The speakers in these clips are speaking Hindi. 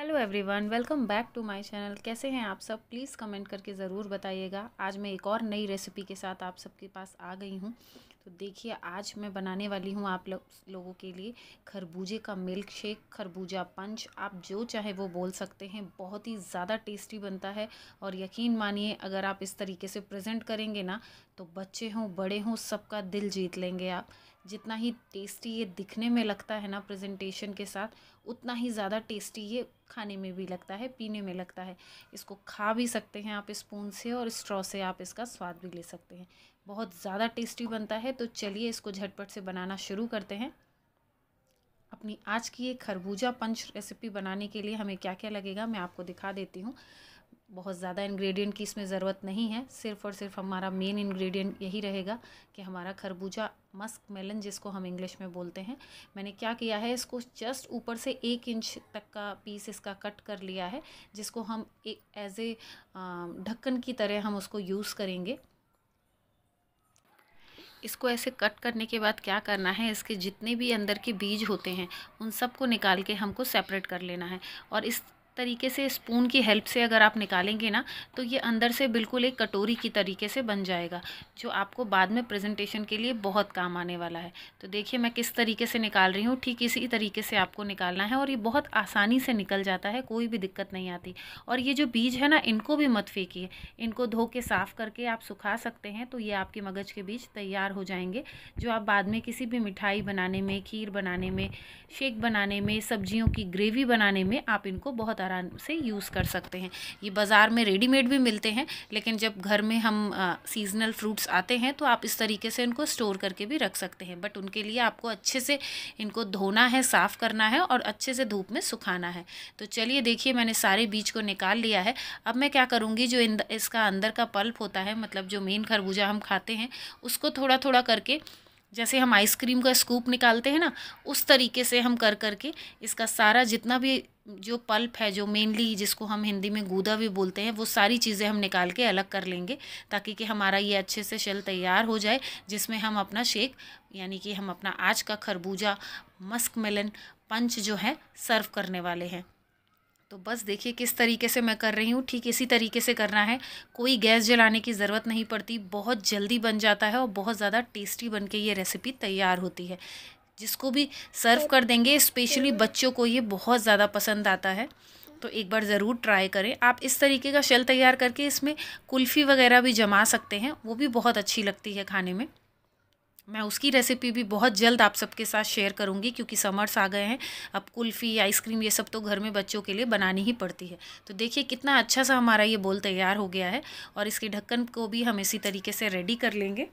hello everyone welcome back to my channel कैसे हैं आप सब प्लीज़ कमेंट करके ज़रूर बताइएगा आज मैं एक और नई रेसिपी के साथ आप सबके पास आ गई हूँ तो देखिए आज मैं बनाने वाली हूँ आप लोगों के लिए खरबूजे का मिल्क शेक खरबूजा पंच आप जो चाहे वो बोल सकते हैं बहुत ही ज़्यादा टेस्टी बनता है और यकीन मानिए अगर आप इस तरीके से प्रजेंट करेंगे ना तो बच्चे हों बड़े हों सबका दिल जीत लेंगे आप जितना ही टेस्टी ये दिखने में लगता है ना प्रेजेंटेशन के साथ उतना ही ज़्यादा टेस्टी ये खाने में भी लगता है पीने में लगता है इसको खा भी सकते हैं आप स्पून से और स्ट्रॉ से आप इसका स्वाद भी ले सकते हैं बहुत ज़्यादा टेस्टी बनता है तो चलिए इसको झटपट से बनाना शुरू करते हैं अपनी आज की ये खरबूजा पंच रेसिपी बनाने के लिए हमें क्या क्या लगेगा मैं आपको दिखा देती हूँ बहुत ज़्यादा इंग्रेडिएंट की इसमें ज़रूरत नहीं है सिर्फ और सिर्फ हमारा मेन इंग्रेडिएंट यही रहेगा कि हमारा खरबूजा मस्क मेलन जिसको हम इंग्लिश में बोलते हैं मैंने क्या किया है इसको जस्ट ऊपर से एक इंच तक का पीस इसका कट कर लिया है जिसको हम एक एज ए ढक्कन की तरह हम उसको यूज़ करेंगे इसको ऐसे कट करने के बाद क्या करना है इसके जितने भी अंदर के बीज होते हैं उन सबको निकाल के हमको सेपरेट कर लेना है और इस तरीके से स्पून की हेल्प से अगर आप निकालेंगे ना तो ये अंदर से बिल्कुल एक कटोरी की तरीके से बन जाएगा जो आपको बाद में प्रेजेंटेशन के लिए बहुत काम आने वाला है तो देखिए मैं किस तरीके से निकाल रही हूँ ठीक इसी तरीके से आपको निकालना है और ये बहुत आसानी से निकल जाता है कोई भी दिक्कत नहीं आती और ये जो बीज है ना इनको भी मत फेंकी इनको धो के साफ़ करके आप सुखा सकते हैं तो ये आपके मगज के बीज तैयार हो जाएंगे जो आप बाद में किसी भी मिठाई बनाने में खीर बनाने में शेक बनाने में सब्जियों की ग्रेवी बनाने में आप इनको बहुत आराम से यूज़ कर सकते हैं ये बाज़ार में रेडीमेड भी मिलते हैं लेकिन जब घर में हम सीजनल फ्रूट्स आते हैं तो आप इस तरीके से इनको स्टोर करके भी रख सकते हैं बट उनके लिए आपको अच्छे से इनको धोना है साफ़ करना है और अच्छे से धूप में सुखाना है तो चलिए देखिए मैंने सारे बीज को निकाल लिया है अब मैं क्या करूँगी जो इसका अंदर का पल्प होता है मतलब जो मेन खरबूजा हम खाते हैं उसको थोड़ा थोड़ा करके जैसे हम आइसक्रीम का स्कूप निकालते हैं ना उस तरीके से हम कर करके इसका सारा जितना भी जो पल्प है जो मेनली जिसको हम हिंदी में गूदा भी बोलते हैं वो सारी चीज़ें हम निकाल के अलग कर लेंगे ताकि कि हमारा ये अच्छे से शेल तैयार हो जाए जिसमें हम अपना शेक यानी कि हम अपना आज का खरबूजा मस्क मेलन पंच जो है सर्व करने वाले हैं तो बस देखिए किस तरीके से मैं कर रही हूँ ठीक इसी तरीके से करना है कोई गैस जलाने की ज़रूरत नहीं पड़ती बहुत जल्दी बन जाता है और बहुत ज़्यादा टेस्टी बन के ये रेसिपी तैयार होती है जिसको भी सर्व कर देंगे स्पेशली बच्चों को ये बहुत ज़्यादा पसंद आता है तो एक बार ज़रूर ट्राई करें आप इस तरीके का शेल तैयार करके इसमें कुल्फ़ी वगैरह भी जमा सकते हैं वो भी बहुत अच्छी लगती है खाने में मैं उसकी रेसिपी भी बहुत जल्द आप सबके साथ शेयर करूँगी क्योंकि समर्स आ गए हैं अब कुल्फ़ी आइसक्रीम ये सब तो घर में बच्चों के लिए बनानी ही पड़ती है तो देखिए कितना अच्छा सा हमारा ये बोल तैयार हो गया है और इसके ढक्कन को भी हम इसी तरीके से रेडी कर लेंगे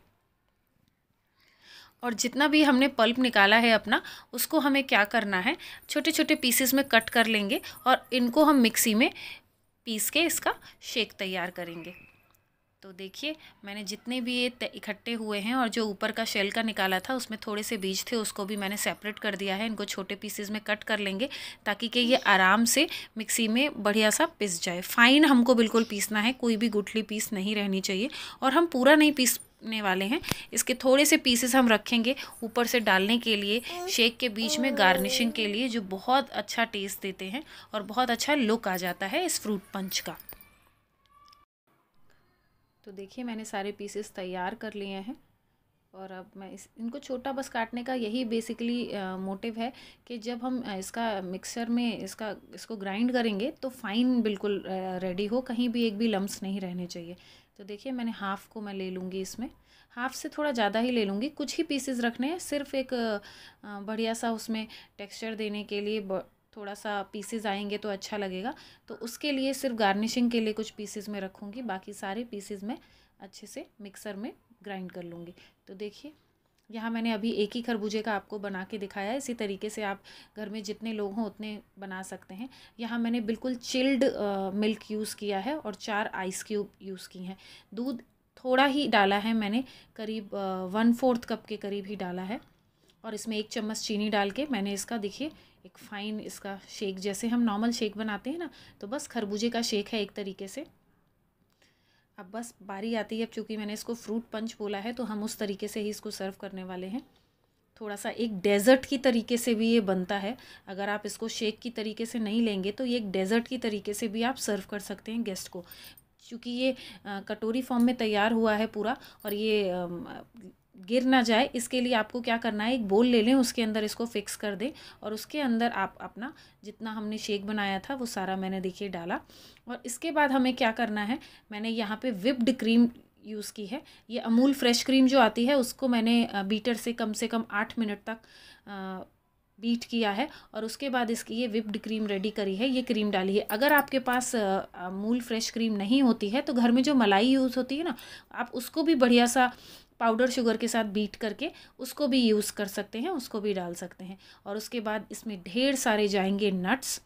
और जितना भी हमने पल्प निकाला है अपना उसको हमें क्या करना है छोटे छोटे पीसेस में कट कर लेंगे और इनको हम मिक्सी में पीस के इसका शेक तैयार करेंगे तो देखिए मैंने जितने भी ये इकट्ठे हुए हैं और जो ऊपर का शेल का निकाला था उसमें थोड़े से बीज थे उसको भी मैंने सेपरेट कर दिया है इनको छोटे पीसेज में कट कर लेंगे ताकि कि ये आराम से मिक्सी में बढ़िया सा पिस जाए फाइन हमको बिल्कुल पीसना है कोई भी गुठली पीस नहीं रहनी चाहिए और हम पूरा नहीं पीस वाले हैं इसके थोड़े से पीसेस हम रखेंगे ऊपर से डालने के लिए शेक के बीच में गार्निशिंग के लिए जो बहुत अच्छा टेस्ट देते हैं और बहुत अच्छा लुक आ जाता है इस फ्रूट पंच का तो देखिए मैंने सारे पीसेस तैयार कर लिए हैं और अब मैं इस इनको छोटा बस काटने का यही बेसिकली मोटिव है कि जब हम इसका मिक्सर में इसका इसको ग्राइंड करेंगे तो फाइन बिल्कुल रेडी हो कहीं भी एक भी लम्स नहीं रहने चाहिए तो देखिए मैंने हाफ़ को मैं ले लूँगी इसमें हाफ़ से थोड़ा ज़्यादा ही ले लूँगी कुछ ही पीसेस रखने हैं सिर्फ एक बढ़िया सा उसमें टेक्सचर देने के लिए थोड़ा सा पीसेज आएंगे तो अच्छा लगेगा तो उसके लिए सिर्फ गार्निशिंग के लिए कुछ पीसेज में रखूँगी बाकी सारे पीसेज में अच्छे से मिक्सर में ग्राइंड कर लूँगी तो देखिए यहाँ मैंने अभी एक ही खरबूजे का आपको बना के दिखाया है इसी तरीके से आप घर में जितने लोग हों उतने बना सकते हैं यहाँ मैंने बिल्कुल चिल्ड मिल्क यूज़ किया है और चार आइस क्यूब यूज़ की हैं दूध थोड़ा ही डाला है मैंने करीब वन फोर्थ कप के करीब ही डाला है और इसमें एक चम्मच चीनी डाल के मैंने इसका देखिए एक फ़ाइन इसका शेक जैसे हम नॉर्मल शेक बनाते हैं ना तो बस खरबूजे का शेक है एक तरीके से अब बस बारी आती है अब चूँकि मैंने इसको फ्रूट पंच बोला है तो हम उस तरीके से ही इसको सर्व करने वाले हैं थोड़ा सा एक डेजर्ट की तरीके से भी ये बनता है अगर आप इसको शेक की तरीके से नहीं लेंगे तो ये एक डेजर्ट की तरीके से भी आप सर्व कर सकते हैं गेस्ट को क्योंकि ये कटोरी फॉर्म में तैयार हुआ है पूरा और ये गिर ना जाए इसके लिए आपको क्या करना है एक बोल ले लें उसके अंदर इसको फिक्स कर दें और उसके अंदर आप अपना जितना हमने शेक बनाया था वो सारा मैंने देखिए डाला और इसके बाद हमें क्या करना है मैंने यहाँ पे विप्ड क्रीम यूज़ की है ये अमूल फ्रेश क्रीम जो आती है उसको मैंने बीटर से कम से कम आठ मिनट तक बीट किया है और उसके बाद इसकी ये विप्ड क्रीम रेडी करी है ये क्रीम डाली है अगर आपके पास अमूल फ्रेश क्रीम नहीं होती है तो घर में जो मलाई यूज़ होती है ना आप उसको भी बढ़िया सा पाउडर शुगर के साथ बीट करके उसको भी यूज़ कर सकते हैं उसको भी डाल सकते हैं और उसके बाद इसमें ढेर सारे जाएंगे नट्स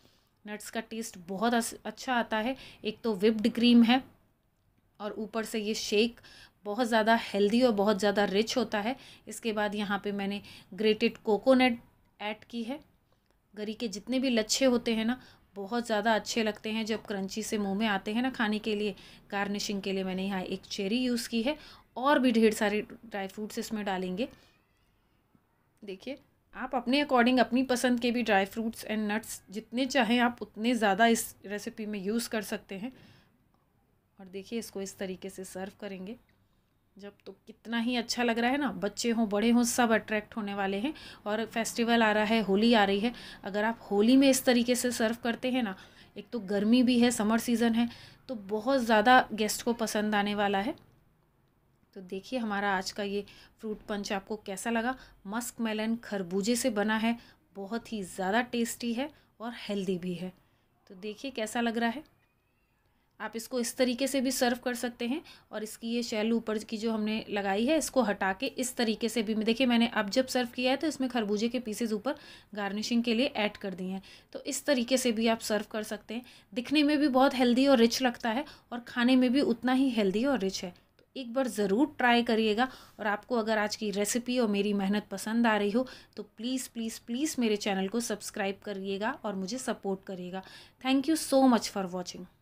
नट्स का टेस्ट बहुत अच्छा आता है एक तो विप्ड क्रीम है और ऊपर से ये शेक बहुत ज़्यादा हेल्दी और बहुत ज़्यादा रिच होता है इसके बाद यहाँ पे मैंने ग्रेटेड कोकोनट ऐड की है गरी के जितने भी लच्छे होते हैं ना बहुत ज़्यादा अच्छे लगते हैं जब क्रंची से मुंह में आते हैं ना खाने के लिए गार्निशिंग के लिए मैंने यहाँ एक चेरी यूज़ की है और भी ढेर सारे ड्राई फ्रूट्स इसमें डालेंगे देखिए आप अपने अकॉर्डिंग अपनी पसंद के भी ड्राई फ्रूट्स एंड नट्स जितने चाहें आप उतने ज़्यादा इस रेसिपी में यूज़ कर सकते हैं और देखिए इसको इस तरीके से सर्व करेंगे जब तो कितना ही अच्छा लग रहा है ना बच्चे हों बड़े हों सब अट्रैक्ट होने वाले हैं और फेस्टिवल आ रहा है होली आ रही है अगर आप होली में इस तरीके से सर्व करते हैं ना एक तो गर्मी भी है समर सीज़न है तो बहुत ज़्यादा गेस्ट को पसंद आने वाला है तो देखिए हमारा आज का ये फ्रूट पंच आपको कैसा लगा मस्क मेलन खरबूजे से बना है बहुत ही ज़्यादा टेस्टी है और हेल्दी भी है तो देखिए कैसा लग रहा है आप इसको इस तरीके से भी सर्व कर सकते हैं और इसकी ये शैल ऊपर की जो हमने लगाई है इसको हटा के इस तरीके से भी देखिए मैंने अब जब सर्व किया है तो इसमें खरबूजे के पीसेज ऊपर गार्निशिंग के लिए ऐड कर दिए हैं तो इस तरीके से भी आप सर्व कर सकते हैं दिखने में भी बहुत हेल्दी और रिच लगता है और खाने में भी उतना ही हेल्दी और रिच है एक बार ज़रूर ट्राई करिएगा और आपको अगर आज की रेसिपी और मेरी मेहनत पसंद आ रही हो तो प्लीज़ प्लीज़ प्लीज़ मेरे चैनल को सब्सक्राइब करिएगा और मुझे सपोर्ट करिएगा thank you so much for watching